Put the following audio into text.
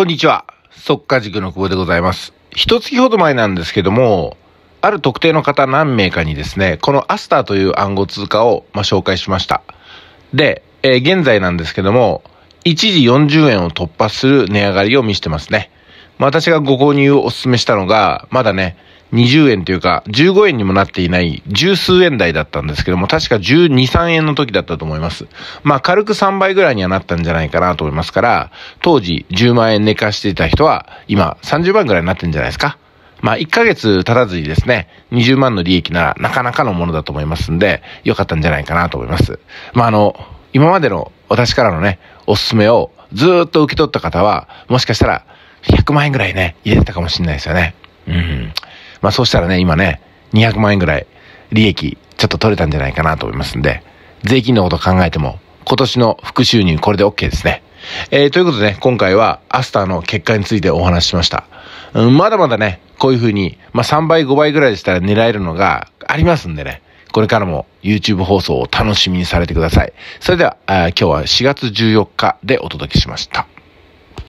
こんにちは。即家塾の久保でございます。一月ほど前なんですけども、ある特定の方何名かにですね、このアスターという暗号通貨を、ま紹介しました。で、えー、現在なんですけども、一時40円を突破する値上がりを見せてますね。私がご購入をお勧めしたのが、まだね、20円というか、15円にもなっていない、十数円台だったんですけども、確か12、3円の時だったと思います。まあ、軽く3倍ぐらいにはなったんじゃないかなと思いますから、当時10万円寝かしていた人は、今30万ぐらいになってんじゃないですか。まあ、1ヶ月経たずにですね、20万の利益ならなかなかのものだと思いますんで、良かったんじゃないかなと思います。まあ、あの、今までの私からのね、おすすめをずっと受け取った方は、もしかしたら100万円ぐらいね、入れてたかもしれないですよね。うん。まあそうしたらね、今ね、200万円ぐらい利益ちょっと取れたんじゃないかなと思いますんで、税金のこと考えても、今年の副収入これで OK ですね。えー、ということでね、今回はアスターの結果についてお話ししました。うん、まだまだね、こういうふうに、まあ、3倍、5倍ぐらいでしたら狙えるのがありますんでね、これからも YouTube 放送を楽しみにされてください。それでは、今日は4月14日でお届けしました。